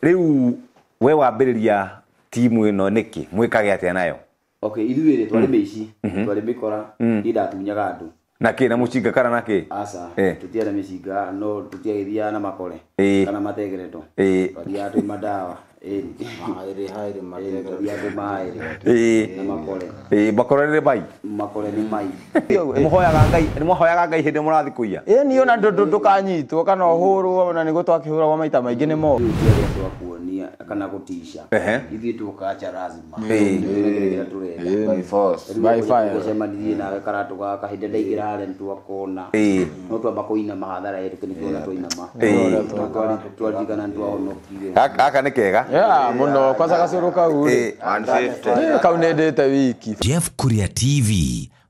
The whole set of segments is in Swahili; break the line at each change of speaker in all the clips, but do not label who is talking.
riu we wambiriria timu ino niki mwikage atia nayo okay ithuä rä twarä mä mm. ici mm-hmm. twarä mä kora mm. niä ndatunyaga andå na kä na må cinga kana na kä aca tå
tiarä mä cinga no tå tiagä thiaga na makore kana mategereto twathiaga twä madawa
makorere mai muhoyaga ngai mwahoyaga ngai hindi murathi kuiya
ä niona kanyitwo kana å hå rwo na nä gå twakihå ragwo maita maingä nä mo
kana kutisha ithie tukacha lazima nä turendagåcema
nawe karatu gaka kahinda nä twakona no twamba kå kuona nä
nä kega må no rå kau kau nä ndä te wiki jeff kuria tv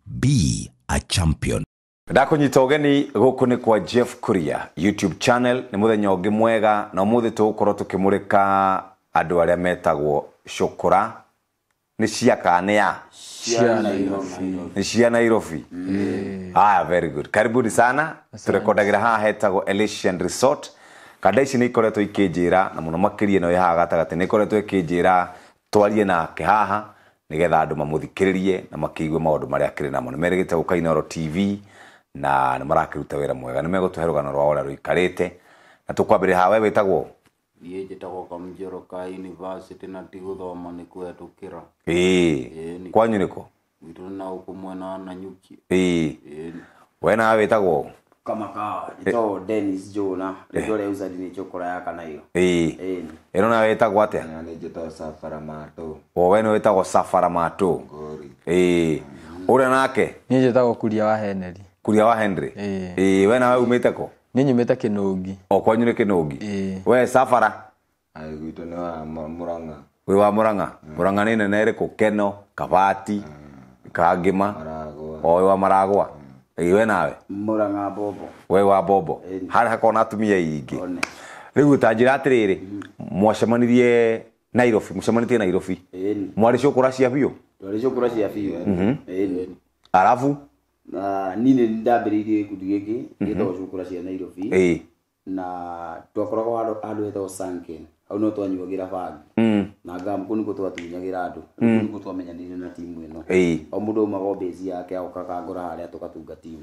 b a champion ndakunyitogeni guku ni kwa jeff kuria youtube channel ni muthenya ungi mwega na umuthi tugukorwo tukimurika andu aria metagwo cukura ni ciakania ni cia nairobi haya mm. ah, very good karibuni sana turekondagira haha hetagwo elisian resort kanda ici ni ikoretwo ikinjira na muno makiria no haha gatagati ni ikoretwo ikinjira twarie nake haha nigetha andu mamuthikiririe na makiigue maundu maria akiri namo ni merigite gukainoro tv na nä marakä wä ra mwega nä megå tå he rå gano rwao rä a rå ikarä te na tå kwambä rä hawe wä tagwo
niä njä tagwo kamjero ka na tigå thoma nä kwetå kä ra kwanyu nä kå gwitå na å kå mwena wa nanyuki
wena wä tagwo
ito Jona ndio leo dini chokora ya
eh ero na na safara mato we no weta kwa safara mato eh ore nake ni njita kuria wa heneri kuria wa henry ä eh. eh, we nawe umä te kå nä nyumä te kä nå ngi o kwanyu nä kä nå ngi eh. we sabara ah, gwitå nä wa må ranga wä wa må ranga må ranga nä nene rä kå keno kabati kangä ma o wa maragwa ä we nawe
må ranga bombo
we wa mbombo harä hakona atumia ingä rä u ta njä ra atä rä mm. rä mwacemanirie nairobi mũcemanĩtie nairobi mwarä cũkũra kå biũ
twarĩ cia biũ mhm. arabu ni nä ndambä gundi gä kä mhm. gä tagwo cukura cia nairobi na twakoragwo handå hetagwo sanken au no twanyuagä ra bangi mm. na ngam kå nä twatunyagä ra andå kå mm. nä kå twamenyanire na timu ä no o må ndå aumago yake agokaga ngora harä a tå gatunga timu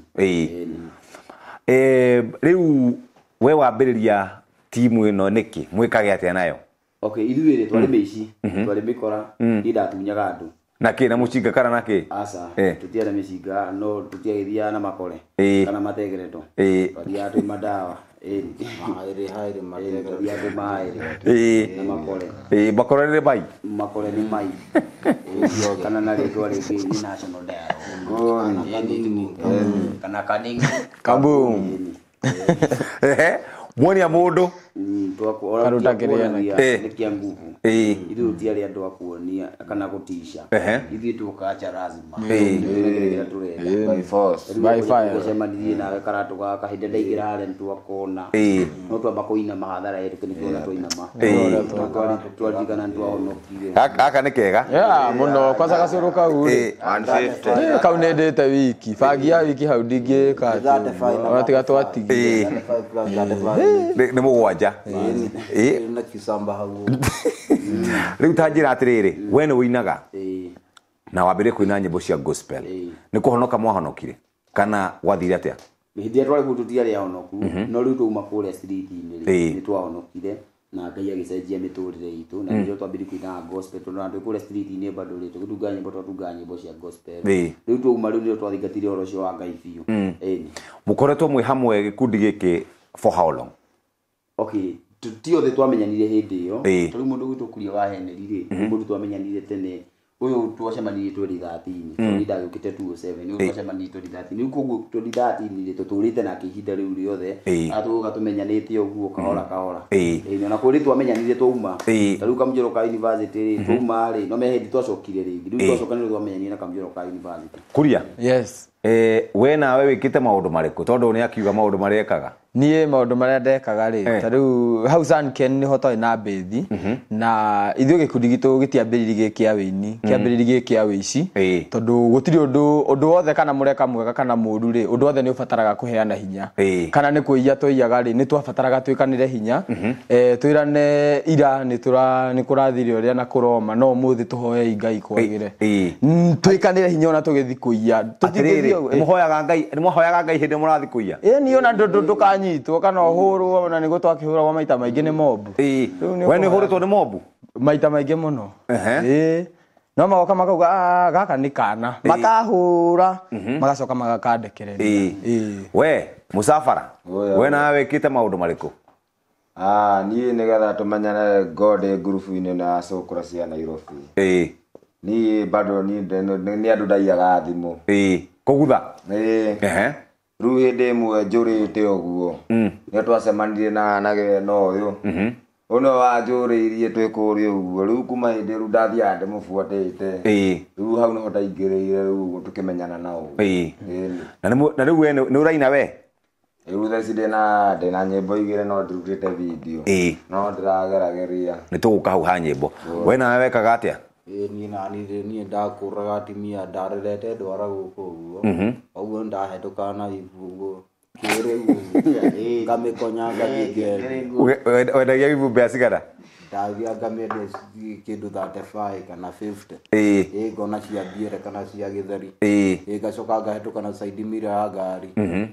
rä u we wambä rä ria timu ä no nä kä mwä kage atä nayo okay ithuä rä twarä mä mm. ici mhm. twarä mä kora nä
ndatunyaga andå
na kä eh. na må cinga kana na kä
tå tiarä mä cinga no tå tiagä na makore kana mategereto twathiaga twä mandawa
makore nä mai
makore nä mai kana na eh. rä twa rä ngä kana kanini kambu mwonia må ndå nyimbo akwa karuta kiria ni kia akuonia kana gutisha ithu tukacha lazima eh. ndirira turenda eh. by force by fire sema ndiye nawe karatu twakona eh. no twamba kuina mahathara yetu kini kuona twina ma twatigana twahonokire
aka ni kega ya muno
kwanza kasuru
kau kau te wiki bangi ya wiki hau ndingika
unatiga twatigie ni mugwanja kujya rä u tanjä atä rä rä we nä wå inaga na wambä rä kå ina nyä mbo cia nä kå honoka mwahonokire kana gwathire atä a
hä twarä kå tå no rä u twauma kå rä a twahonokire na ngai agicenjia miturire itu na mm. ndio twambiri kuina gospel tondu andu kule street ini bado ritu kutunga nyimbo twatunga nyimbo cia gospel riu twauma riu ndio twathingatire oro cio wa ngai biu
mukoretwo mm. mwĩ hamwe gĩkundi gĩkĩ for how long okay tio
tiothe twamenyanire hindi iyo tondu mundu gwitu kuria wa heneri ri mundu mhm. twamenyanire tene uyu twacemanirie tweri thatini ni mm. ndagiukite tu oh seven uyu twacemanirie tweri thatini uyu koguo tweri thatini ri tuturite nake ihinda riu riothe atuga tumenyanite uguo kahora mhm. kahora ĩĩ na kũrĩ twamenyanire twauma ta riu kamjoro ka university ri mhm. twauma ri no mehendi twacokire ringi riu twacokanire twamenyanire na kamjoro ka university
kuria yes e, we na we wikite te maå tondu ni akiuga maå ndå nie ekaga niä maå ndå marä ndekaga rä ta riu u hau zanken
nä ho twarä na mbäthi mhm. na ithuä gikundi gitu gitå gä tiambä riri gä kä a wä ini mhm. kä ambä riri gä kä a wä wothe kana mureka mwega kana muru ri undu å ndå wothe nä å bataraga kå heana hinya kana nä kwä iya ri ni nä twabataraga twä kanä hinya eh mhm. rane ira ni tura ni kurathiri rä na kuroma no muthi thä tå hoei ngai kwagä twikanire hinya na tå gä thi Eh. muhoyaga ngai muhoyaga ngai hindi
murathikuia
ä ni ona kanyitwo kana hurwo na nigo twakihuragwo maita maingi ni mobu we ni huritwo ni mobu maita maingi muno no magoka makauga ah, gaka nä kana makahå ra mhm. magacoka magakandekereria
we musafara we nawe wä kä te maå ndå marä kå niä nä getha tå menyane na ah, cåkå cia nairobi Ni bado nä andå ndaiaga thimå kũgutha rä u hä ndä ä mwe njå rä te å guo mm. nä twacemanirie na na å yå å mm-hmm. nä wanjå rä irie twä kå rä å guo rä u kuma hä ndä rä u ndathiaga ndä må buatä te rä u hau nä ho ndaingä rä ire rä u tå kä menyana nao na rä u nä å raina we rä thaici ndä na ndä na nyä mbo igä rä no ndä rutä te no ndä ragerageria nä tå gå ka hau ha nyä mbo we nawe wekaga atä a Eh, ni na ni
ndakuraga timia ndarerete ndwara guku uguo uguo mhm. ndahetoka na ibugo ngamikonya ngathiendagia
ibu mbea cigana
ndagia ngamende kindu thate bai kana ä ngona cia mbiere kana cia githeri ä ngacoka ngahetå na saidi mira ya ngari ä mhm.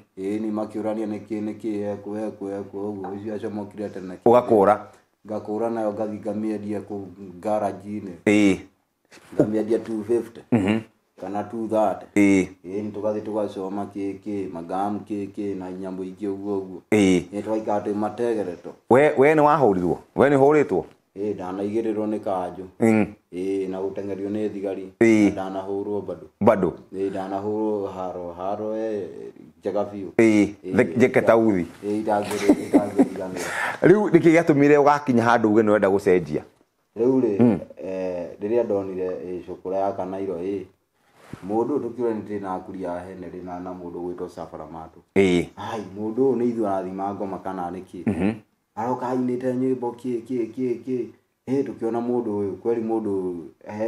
ni makä å rania nä kä kwe kwe kwe ekw guo icio acomokire tene
å gakå ra
ngakåra nayo ngathi ngamiendia kå ngaraji-inä ngamiendia mhm. kana tu 230 eh eh nitugathi tugacoma ki ki magam ki ki na nyambo ingi uguo uguo eh eh twaika ati mategereto
we we ni wahurirwo we ni huritwo
eh ndanaigirirwo ni kanju mm eh na gutengerio ni thigari ndanahurwo bado bado eh ndanahurwo haro haro eh jagabiu
eh jeketauthi eh ndangire ndangire riu nä kä gäatåmire å gakinya handå uge nä wenda gå cenjia
rä u rä rä rä a ndonire cåkå ya kanairo ä må ndå å tå kä ore nä ndä na akuria hene rä na må ndå gwä two sabara matå må ndå å yå nä ithuä arathima ngoma kana nä kä mm-hmm. aroka ainä te nyä mbo kä kä kä kä ä tå kä ona må ndå å yå kweri må ndå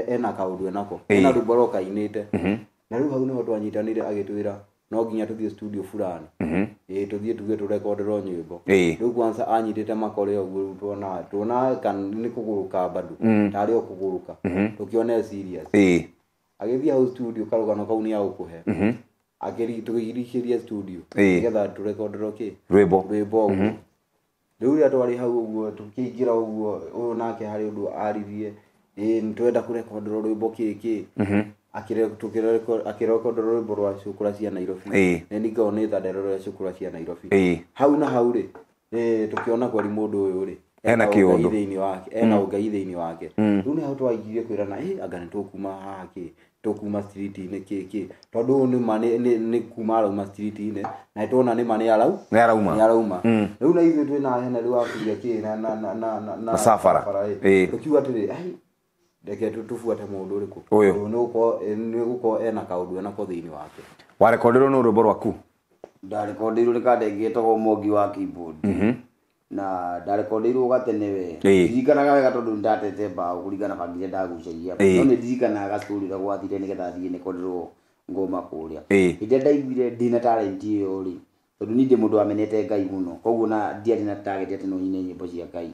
ena kaå ndå enako ena rå ainä te na rä u hau nä ho twanyitanä re agä twä ra no nginya tå thiä studio fulani ä tå thiä tuge tå rekonderwo nyä mbo rä u anyitä te makore ũguo rĩu tuona tuona gå rå ka bado tarĩ o kä one agä agĩthiĩ hau karå gano kau nä kå nĩ agũkũhe mhm. tũgĩrikĩria studio nĩgetha tũrekonderwo kĩ rwĩmbo rwĩmbo ũguo mhm. rä u rä a twarä hau å guo tå kä ingä ra å guo å yå nake harä å ndå aririe ä nä twenda kå rekonderwo rwä mbo kä kä akiroko rwimbo rwa cukura cia nairobi na ningao nä thandero rwa cukura cia nairobi hau na hau rä tukiona kwari mundu uyu ri ena kä å ndå ena å mm. ngai thä inä wake mm. rä u nä hau twagirie kwä rana anga nä tå kuma haha tå kuma inä kä kä tondå nä ma nä kuma arauma inä na nä twona nä ma nä arau nä arauma nä arauma rä mm. u na ithuä twä na hena rä u kä na sabara tå kiuga atä rä reke tu tubuate mundu uriku uyu ni gukorwo ena kaundu enako thiini wake
warekondirwo ni rwimbo rwaku
ndarekondeirwo rikandengetagwo mongi wa keyboard mhm. na ndarekondeirwo gatene we ndirikanaga wega tondu ndatete mbaũ kũringana bangire ndagucagia no nĩ ndirikanaga story ũrĩa gwathire nĩgetha thiĩ nĩkondirwo ngoma kũrĩa da ndaiguire dina talent ĩyo rĩ tondũ nĩ ndĩ mũndũ amenete ngai mũno koguo na ndiarĩ na target atĩ no nyine nyĩmbo cia ngai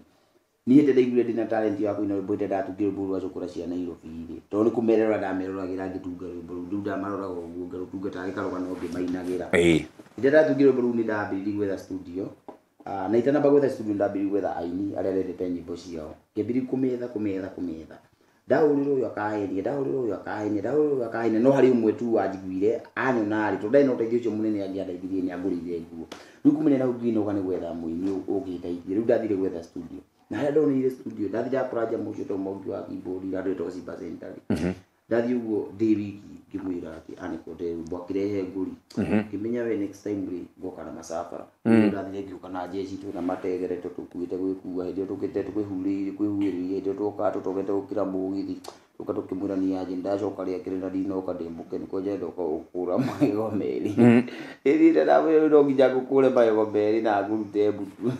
niä ndä ndaiguire ndä na tarenti ya kåina rwä mbo ndenda tungä rwä mbo rwa ra cia nairobi rä tondå nä kå merera ndameroragä ra ngä tunga rwä mbo rä u rä u ndamaroraga å guo ngä tunga tarä karå gano ngä mainagä ra ndä ndatungä rwä mbo rä u nä ndambä riri gwetha studio na ah, itanamba gwetha studio ndambä riri gwetha aini arä a rendete nyimbo ciao ngä mbä riri kå mäetha kå mäetha kå mäetha ndahå rä ra å yå akahenia ndahå rä ra å yå akahenia ndahå rä ra å yå no studio na hä ndonä ire studio ndathi ndakora må cio tondå mauthi wa kimbå ri andå etwo cibacentarä mhm. ndathi å guo ndä wiki ngä mwä ra atä anäkonderumbo ah, akä ngåri mhm. ngä menya we next time rä ngoka na macabara mhm. ndathire ngä å ka na njeci twä na mategereto tå kuä te gwä kua hä ndä ä tå kä te kwä huä rä rie hä ndä ä yo tå togete gå kä ra må githi tå ka tå kä mwä ra nianjä ndacoka rä akä rä na ndinoka ndä må kenu kwenja ndoka gå kå ra magego merä ä thiä ndendamwä no nginya ngå kå re magego merä na ngå rute mbutu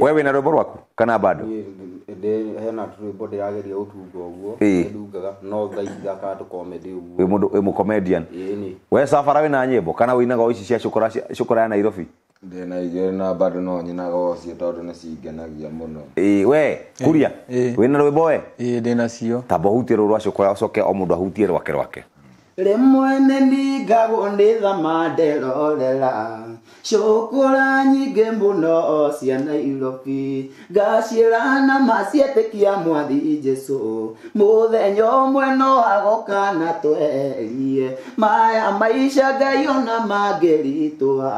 wewe na rwimbo rwaku kana bado hena we safara wina nyimbo kana winaga ici cia cukura ya Nairobi ndina igiri na bado no nyinaga ocio tondu ni cingenagia muno we kuria wina rwimbo we ndina cio hutie rå rwa cukura ucoke o mundu ahutie rwake rwake
rimwe nĩ ndigagwo nĩ thama ndĩrorera cukura nyingä må no o cia nairobi ngaciärana kia mwathi jesu å mwe no agoka na twerie maya maica ngai ona mangĩritwa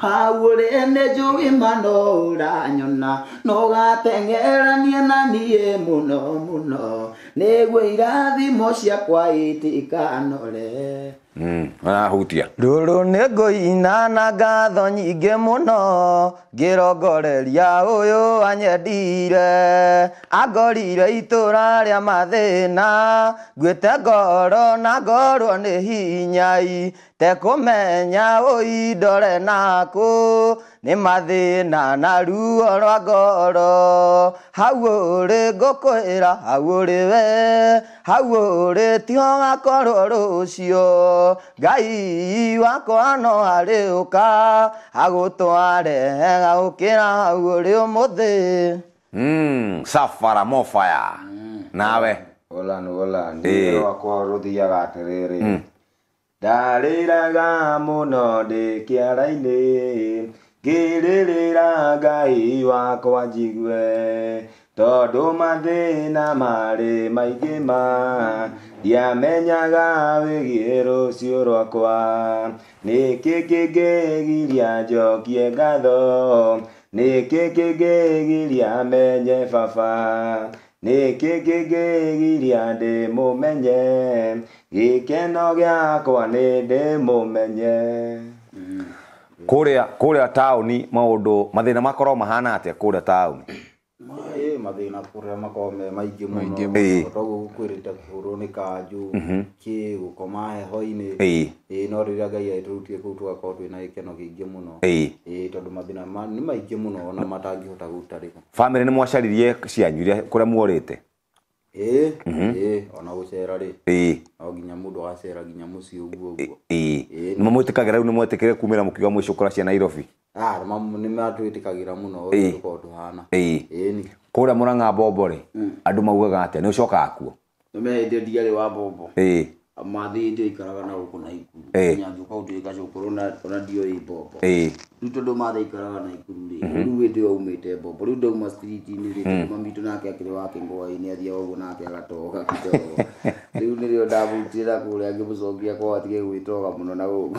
hau rä nä njũĩ mano ũranyona no å gateng'erania na niä må no må no nä guo irathimo ciakwa itikanore
Mm,
arahutia
ruru nä ngå inana ngatho nyingä må no ngä rongoreria å yå anyendire angorire itå ra rä a mathä na nguä te ngoro na ngorwo nä hinyai tekå menya å indore nakå nä mathä na ruo rwa ngoro hau å rä ngåkå ra hau å rä we hau å rä tiho gakorwo rå cio ngai wakwa no harä å ka agå twarehega gå kä ra hau å rä å må thä
Mm, safara mofaya mm. nawe olan olan eh. hey. rwakwa ruthiaga atiriri hmm. ndariraga mm. ngĩrĩrĩra ngai wakwa njigue tondũ mathĩna marĩ maingĩ ma ndiamenyaga wĩgiĩ rũciũ rwakwa nĩ kĩngĩngĩgiria njokie ngatho nĩ kĩngĩngĩgiria menye baba nĩ kĩngĩngĩgiria ndĩmũmenye gĩkeno gĩakwa nĩ ndĩmũmenye kuria kuria ndå maundu mathina makorwo mahana atia kuria kå
mathina kuria makorwo me maingi muno toguo kwirite kurwo ni kanju mhm. ki gukoma heho ä no a ngai aiturutie kuu tugakorwo twina no tondå muno tondu mathina ni maingi muno ona matangihota gutarika
family ni mwacaririe cianyu a kuria muorite
eh mhm. eh ona gucera ri eh no nginya mundu agacera nginya muci uguo
uguo eh, eh. eh ni mamwitikagira riu ni mwetikire kumira mukiuga mwicukura cia Nairobi
ah ni matwitikagira muno tuko tuhana eh
ni kuria muranga mbombo ri mm. andu maugaga atia ni ucokaga kuo
ni mehendia ndiarĩ wa mbombo eh mathi
ndio ikaraga na gå kå na ikuru nyanjo kau ndio ikacho corona eh. ona ndio ibombo
riu
tondu mathi ikaraga na ikuru ri ndä aumä te mbombo rä u ndauma street rä mamitå mamitu nake akiri wa kingwa ni athia ugu nake agatoga rä rä u nä o kitogo riu ni rio ndabutira kuria angimucokia gwä atige må eh. no na guku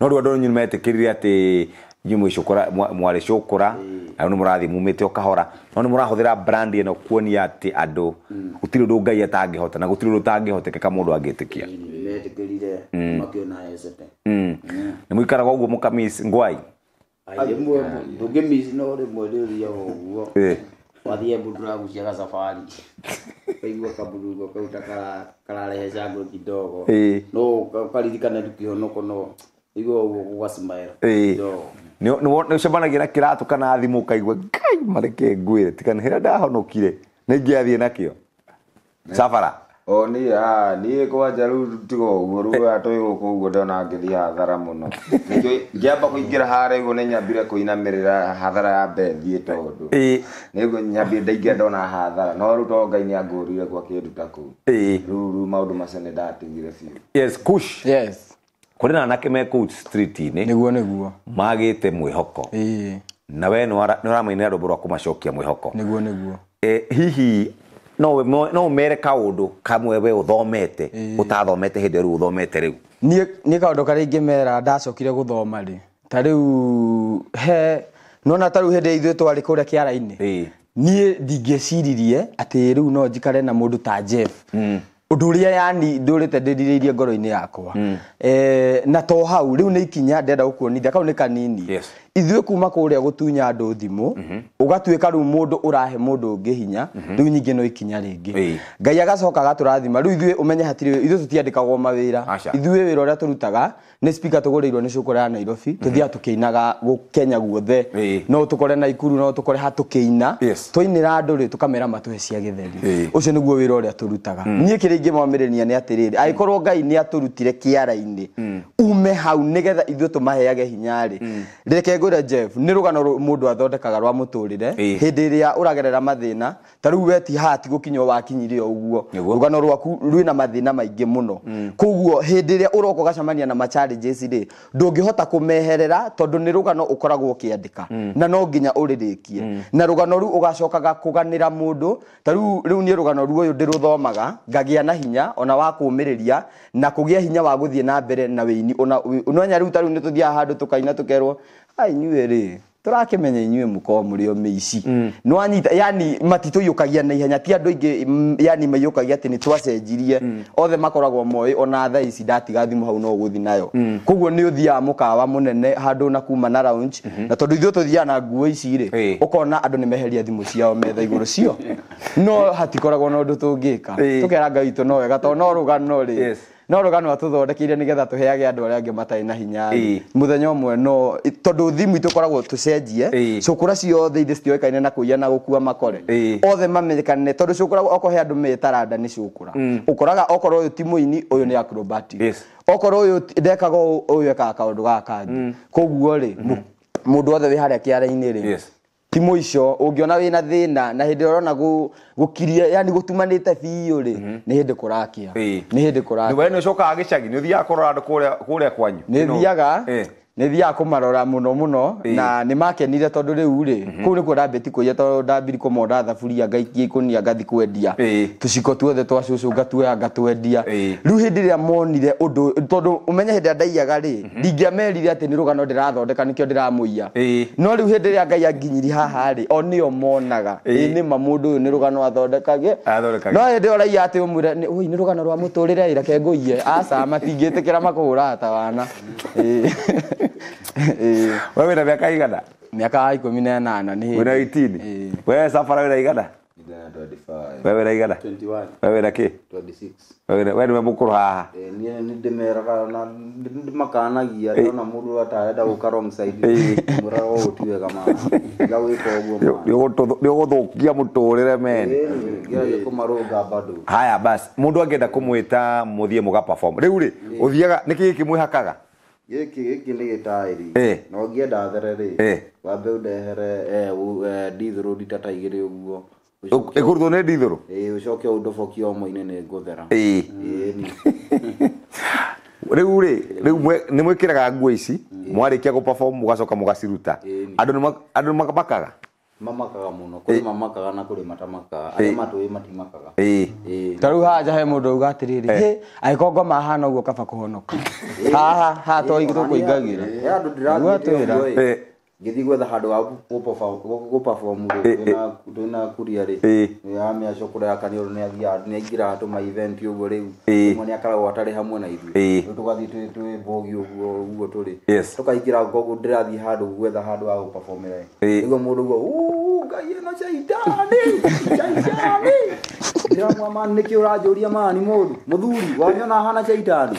no rä riu andu nyu metikirire ati nyu mwicukura mwarecukura ra eh na nä må rathiä mumä te å kahora no nä må rahå thä ra brand ä mm. mm. mm. no kuonia atä andå gå tirä å ndå ngai atangä hota na gå tirä å ndå tangä hotekeka må ndå angä tä kia nä må ikaraga å guo må ngwai
ndå ngä no rä mwe rä ria guo wathiä mbunduragucia gacabari kaigua kamburugo kau ta kararehe cango kidogo no karirikana ndukihonokono
nĩũcemanagia na kĩratũ kana thimũ ũkaigua ngai mareke ngwĩre tikana hĩrĩa ndahonokire nĩ ingĩathiĩ nakĩo sabara o nĩ niĩ kwanja rĩu tiga ũguo rĩu eh. atwĩ gũkũ ũguo ndona ngĩthiĩ hathara kå ingä ra harĩa guo nä nyambire kũinamĩrĩra hathara ya mbere thiĩ tondũ nĩguo nyambire ndaingĩra ndona hathara no rĩu to ngai nĩ angũrire gwa kĩndu ta kũu rĩu rĩu maũndũ macio nĩ ndatigire biũ kå rä na anake me kå u nä guo nä guo magä te mwä hoko na we nä ramainä rå mbå rwa kå macokia mwä hoko nä guo nä guo hihi no mere ndå kamwe we rä u å thomete rä u
niä kaundu karia mera ndacokire thoma rä ta u he nona ta riu hindi ithuä twarä kå rä a kä ara-inä niä ndingä ciririe atä rä u no njikare na må ndå ta jeff mm rä a yani rirä irie ngoro inä yakwa hmm. eh, na to hau u nä ikinya ndenda gukuonithia kau nä kanini ithuä kuma kũrĩa gũtunya andå thimå mhm. ũgatuĩka rä u må ndå å å ngä hinya mhm. no ikinya rä ngai agacoka agatårathima rä u ithuĩ å menye hatirä tå tiandäkagwo mawä ra ithuĩ wä ra å rä a tå rutaga nä tå gå rä irwo nä ya nairobi mhm. tå thiaga tå kä inaga gå kenya guothe no tå kore na ikuru no tå kore ha kä ina twainä ra andå rä tå kamera matå he cia gä theri å cio nä guo wä ra å rä a tå rutaga mm. niä kä rä ingä mamä rä nia nä atä rä rä angä korwo ngai nä atå rutire kä ara-inä mm. ume hau nä getha tå maheage hinyarä mm. reke ngwira Jeff ni rugano gano athondekaga rwa muturire hindi ria uragerera mathina ndä ta rä weti hati gukinyo kinya wakinyire å guo rå gano rwaku rwä mm. na mathina maingi muno kuguo hindi ria uroko ndä na macharä ndå ngä hota kå meherera tondå nä rå gano å mm. na no nginya uririkie mm. na rugano ru rä kuganira å gacokaga kå ganä ra må ndå ta rä u rä u niä rå gano ruo na hinya ona wa kå na kugia hinya wa guthie na mbere na weini ona rä u ta rä u nä tå thiaga handå inyuĩ rĩ turakimenya inyuĩ mukorwo muri o mĩici mm. nĩ wanyita yani matitũiyũkagia na ihenya ti andũ aingĩ mm, yani maiyũkagia atĩ nĩ twacenjirie mm. othe makoragwo moä ona tha ici ndatiga thimũ hau no ũgũthi nayo koguo må kawa må nene handå na kuma na lounge mm-hmm. na tondũ tå tũthiaga na nguo ici å ũkona andå nä meheria thimå ciao metha rå cio no hatikoragwo na ũndũ tũngĩka tũkeranga witũ no wega tondũ no rũgano rĩ no rogano atũthondekeire nĩgetha tũheage andũ arĩa angĩ matai na hinya mũthenya ũmwe no tondũ thimu itũ koragwo tũcenjie cũkũra ciothe ithĩ citioĩkaine na kũiya na gũkua makore othe mamenyekane tondũ cũkũra okorwo he andũ me taranda nĩ cũkũra mm. ũkoraga okorwo ũyũ ti mũini ũyũ nĩ acrobatic okorwo ũyũ ndekaga ũyũ ekaga kaũndũ gaka kangĩ mm. koguo rĩ mm-hmm. mũndũ wothe wĩ harĩa kĩara ini rĩ ti å ungiona ona thina na hindi urona gukiria yani gutumanite biu ri mhm. ni hindi kurakia ni hindi kurakia ni
we ni ucokaga gicagi ni uthiaga rä kuria kwanyu ni thiaga
nä thiaga kå marora må no må no na nä makenire tondå rä u rä mhm. kå u nä kuo ndambä ti kå tondå ndambiri kå monda thaburia ngaikia ikå nia ngathi kwendia tå ciko tuothe twa cå ngatuoya ngatwendia rä u hä ndä ä rä a monire å ndå tondå å menye hä ndä ä a ndaiyaga rä mhm. ndingä amerire atä nä rå gano ndä rathondeka nä kä o no rä u hä ndä ä rä a ngai anginyiri haharä o nä o monaga ä nä ma må ndå å yå nä rå gano athondekage no hä ndä ä raiya atä å mwä nä rå gano rwa må tå rä re ä reke ngå aca matingä tä kä ra makå hå wana Eh.
wewe na miaka igana miaka ikumi na nana nä wä itini wewe wä eh, na igana wewe na igana wewe na kä we nä we må kå rå haha
ndämeraga na ndämakanagia eh. ndona må ndå atarenda gå ka
måraga å ti wega maga
wä ka å guo
nä å gå thå kia må tå rä re
menkå marå bado
haya bas må ndå angä enda kå mwä ta må thiä må ga rä u rä å thiaga nä kä gä kä mwä hakaga
gäkä gäkä nä gä taä rä na å rä wambe å ndehere e, e, ndithå rå ndita ta igä rä å guo
ä kå rutwo nä ndithå rå
å coke å ndobokie omo-inä nä ngå thera
rä u rä rä u nä mwä kä raga nguo ici mwarä kia gå må gacoka må gaciruta andå nä makaga
mamakaga muno kuri mamakaga na kuri matamaka ari matui matimakaga
taru haja he mundu uga atiriri he aikongo mahana uguo kaba kuhonoka
haha ha to igithu kuingagira ya ndu ndiratwira ngĩthiä gwetha handå wa ndå na kuria rä amä acokå ya kanä å nä athiaga nä aingäraga tå maivent guo rä u mwe nä akaragwo atarä hamwe na ithuä rä u mbogi å guo å guo tå rä tå kaingä rathiä handå gwetha handå wa gå pabomä ra nä guo guo ngai ä no caitani caitani ndä ramwamani nä kä å ranjå ria mani må thuri wanyona hana caitani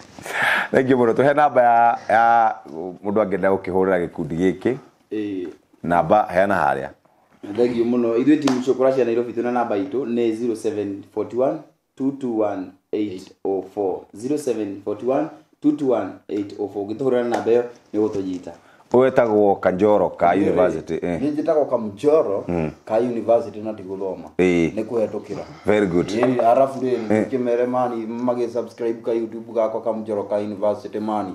thengiå må no tå he namba ya ya må ndå angenda gå kä hå rä ra gä kundi gä kä namba heana harä a
thengiå må no ithuä timu cåkå
cia nairobi twä na namba itå
nä 0741 221 804 0741
221 804 ngä tå hå rä ra namba ä yo nä gå tå nyita
wetagwo kanjoro ka university eh nä
njätagwo kamjoro ka hmm. university na tigåthoma nä kå hetåkä
ra
arabu rä eh. kä mere mani mage subscribe ka youtube gakwa kamjoro ka university mani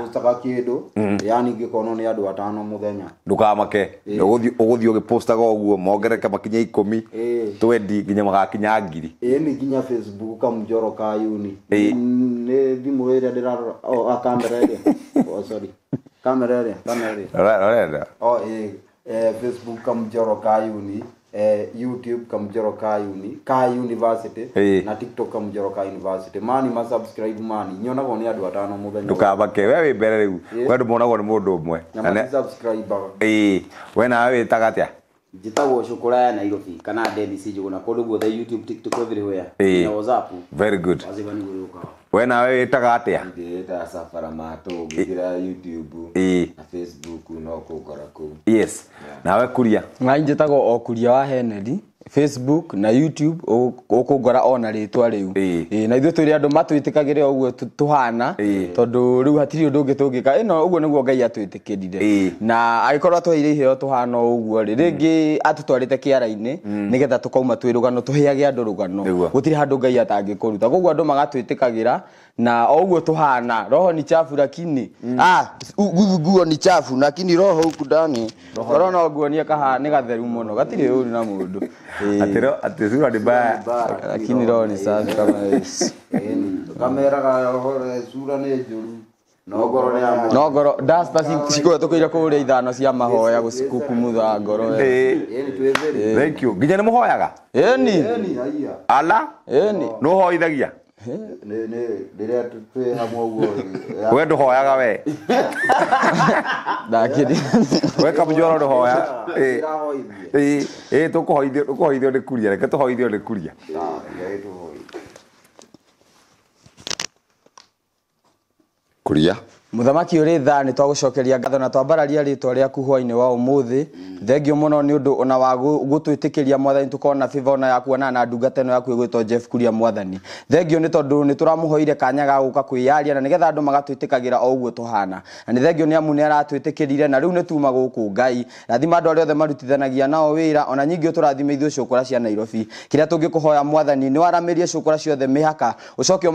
postaga kä ndå hmm. yani ngä konwo nä andå atano må thenya
ndåkamake å gå thiä å gä postaga å guo mongereke makinya ikå mi twendi nginya magakinya ngiri
eh ni nginya facebook kamjoro ka uni nä thimå ä rä a ndä rarora kamera ä rä a kamera ria ä facebook kamjoro ka youtube kamjoro kayuni ka university na tiktok kamjoro ka university mani ma subscribe mani nyonagwo nä andå atano må
thenya
we wä mbere rä u ndå monagwo nä må ndå å mwe
subscribe
we nawe wä tagatä a
njitagwo cukura ya nairobi kana dennis njuguna kundu guothe
youtube tiktok everywhere hey. na whatsapp very good waziva ni guruka we nawe wĩtaga atĩa safara mato ngĩthira youtube ĩĩ na facebook no kũngora kũu
yes yeah. nawe kuria ngai njĩtagwo o kuria wa heneri facebook na youtube ngora ona ritwa riu na ithuĩ tũrĩ andũ matwĩtĩkagĩre ũguo tũhana tondũ rĩu hatirĩ ũndũ ũngĩ tũngĩka ĩno ũguo nĩguo ngai atwitikirire na agĩkorwo atũheire iheo tũhana ũguo rĩ rĩngĩ atũtwarĩte kĩara-inĩ mm. nĩgetha tũkauma twĩ rũgano tũheage andũ rũgano gũtirĩ handũ ngai atangikuruta koguo andu magatwitikagira na oguo tuhana roho ni chafu lakini mm. ah guo ni chafu lakini roho huku ndani roho no ni kaha ni gatheru muno gatire uri na mundu
atiro atisura ni
ba lakini roho ni safi kama hizi kamera ga roho
sura ni njuru
nongoro dasta ko ri ithano cia mahoya
mutha ngoro eh thank you ginya ni nginya eni eni
ĩni
ala eni no ũhoithagia
rä rä a twä
hamwe we ndå hoyaga we ndakä we kamjoro ndå hoya tå kå hoithio nä kuria reke tå hoithio nä kuria kuria
muthamaki uri tha ni twagucokeria ngatho na twambararia ritwa riaku hwainä wa umuthi thengio må no nä å ndå ona wa gå twä tä kä ria mwathani tå korwo na biva ona yakuonana na ndungata ä no yaku ä gwä jeff kuria mwathani thengio nä tondå nä tå ramå kanya ga gå ka kwä yaria na nä getha andå magatwä tä kagä ra o guo tå hana na nä thengio nä amu nä aratwä tä kä na rä u nä tuma gå kå ngai rathima andå arä othe marutithanagia nao wä ona nyingä å tå rathima ithuä cå kå cia nairobi kä rä a tå ngä kå hoya mwathani nä waramä rie cå ciothe mä haka å coke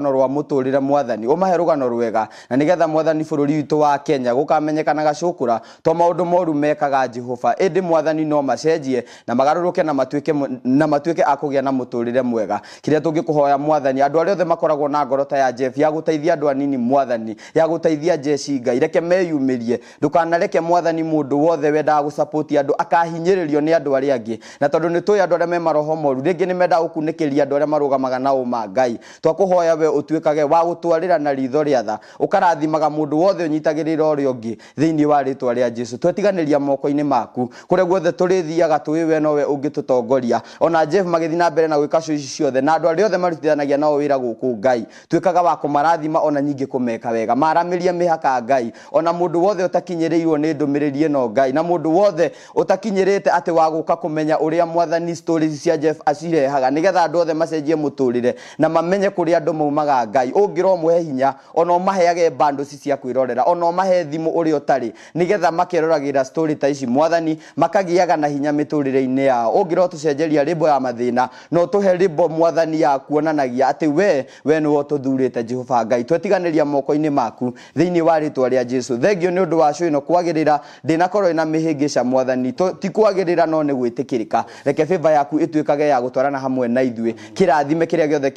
rwa må mwathani å mahe rwega na nigetha mwathani bururi witu wa Kenya gukamenyekana gacukura to maundu moru mekaga Jehova indi mwathani no macenjie na magaruruke na matuike na matuike akugia na muturire mwega kiria tungikuhoya mwathani andu aria othe makoragwo na ngoro ta ya Jeff ya guteithia andu anini mwathani ya guteithia jeshi Ngai reke meyumirie ndukanareke mwathani mundu wothe wendaga gusupport andu akahinyiririo ni andu aria angi na tondu ni tuya andu aria me maroho moru ringi ni mendaga gukunikiria andu aria marugamaga na uma Ngai twakuhoya we utuikage wa gutwarira na ritho ria uka karathimaga mundu wothe nyitagirira uria ungi thiini wa ritwa ria jesu twetiganiria moko-ini maku kuria guothe turithiaga twi we nowe ungitutongoria ona jeff magithi na mbere na gwika cio ici ciothe na andu aria othe marutithanagia nao wira guku ngai twikaga wa kumarathima ona nyingi kumeka wega maramiria mihaka ngai ona mundu wothe utakinyirirwo ni ndumiririe no ngai na mundu wothe utakinyirite ati wa guka kumenya uria mwathani stories cia jeff acirehaga nigetha andu othe macenjie muturire na mamenye kuria andu maumaga ngai ungiro muhe hinya ona maheage bando bandos ya kwirorera ona mahe thimu uri utari nigetha makeroragira story ta ici mwathani makagiaga na hinya miturire-ini yao ungira tucenjeria rĩmbo ya mathina no tuhe rĩmbo mwathani ya kuonanagia ati we we ni nĩwe tũthurĩte jehova ngai twetiganĩria moko-inĩ maku thĩinĩ wa rĩtwa rĩa jesu thengio nĩ ũndũ wa cũ ino kwagĩrĩra ndĩnakorwo ina mĩhĩngĩca mwathani ti kwagĩrĩra no ni gwitikirika reke bĩba yaku ituikage ya gutwarana hamwe na ithuĩ kirathime kiria gĩothe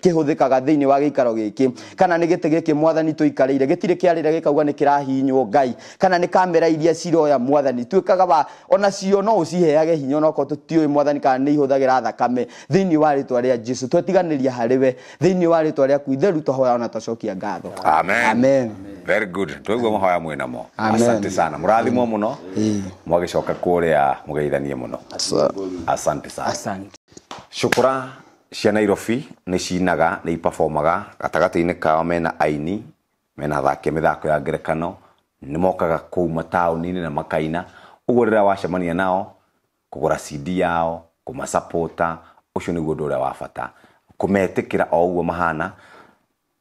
kihuthikaga thĩinĩ wa gĩikaro giki kana ni gĩtĩ mwathani mwathani tuikarire gitire kiarire gikauga ni kirahinywo ngai kana ni kamera iria ciroya mwathani twikaga ba ona cio no uciheage hinya no ko tutiwe mwathani kana ni ihuthagira thakame thini wa ritwa ria Jesu twetiganiria hariwe thini wa ritwa ria kuitheru hoya ona tucokia ngatho
amen amen very good twaigua hoya mwä namo asante sana må rathimwo må no mwagä coka kå rä a må geithanie må no asante sana cukå ra cia nairobi nä cinaga nä ipabomaga gatagatä-inä kao mena aini mena thake mithako ya ngerekano nĩ mokaga kũu mataũni-inĩ na makaina ũguo rĩrĩa wacemania nao kũgũra cd yao kũmasapota ũcio nĩguo ũndũ ũrĩa wa bata kũmetĩkĩra o ũguo mahana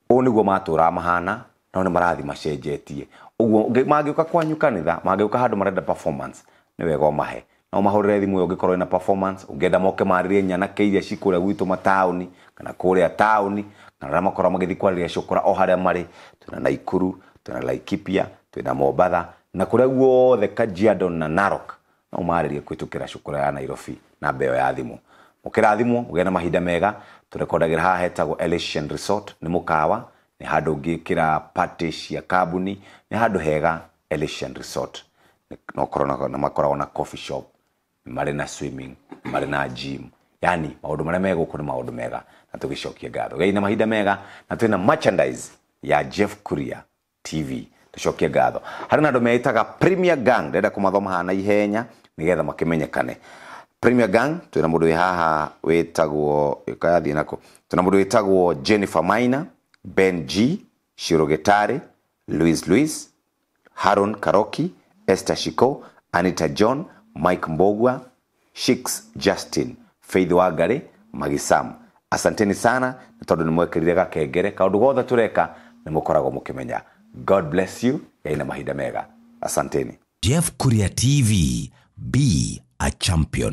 ũũ nĩguo matũũraga mahana no nĩ marathiĩ macenjetie ũguo mangĩũka kwanyu kanitha mangĩũka handũ marenda performance nĩ wega mahe no mahũrĩre thimũ ĩyo ũngĩkorwo na performance ũngĩenda moke marĩrie nyanake iria cikũrĩa gwitũ mataũni kana kũrĩa taũni na arĩa makoragwo magĩthiĩ kwarĩria cũkũra o harĩa marĩ twĩna naikuru twĩna laikipia twĩna mombatha na kũrĩa guothe kajiado na narok no marĩrie kũhĩtũkĩra cũkũra ya nairobi na ĩyo ya thimũ mũkĩrathimwo mũgĩe na mahinda mega tũrekondagĩra haha hetagwo elation resort nĩ mũkawa nĩ handũ ũngĩkĩra patĩ cia kambuni nĩ handũ hega elation resort nĩ makoragwo na coffee shop nĩ na swimming nĩ na gym yani maudu maria mega guku maudu mega na tugicokie ngatho gai na mahinda mega na twina merchandise ya Jeff Kuria TV tushokia ngatho harina na andå premier gang ndenda kũmathoma hana na ihenya nĩgetha makimenyekane premier gang tuna mudu wĩ haha wĩtagwo ĩkayathiĩ nako twĩna mũndũ wĩtagwo jennifer Maina ben g shirogetare louis louis haron karoki esther shiko anita john mike mbogwa shiks justin Faith wa magisam asanteni sana na tondu ni mwekirire gakengere kaundu gothe tureka ni mukoragwo mukimenya god bless you yai na mahinda mega asanteni jeff kuria tv b a champion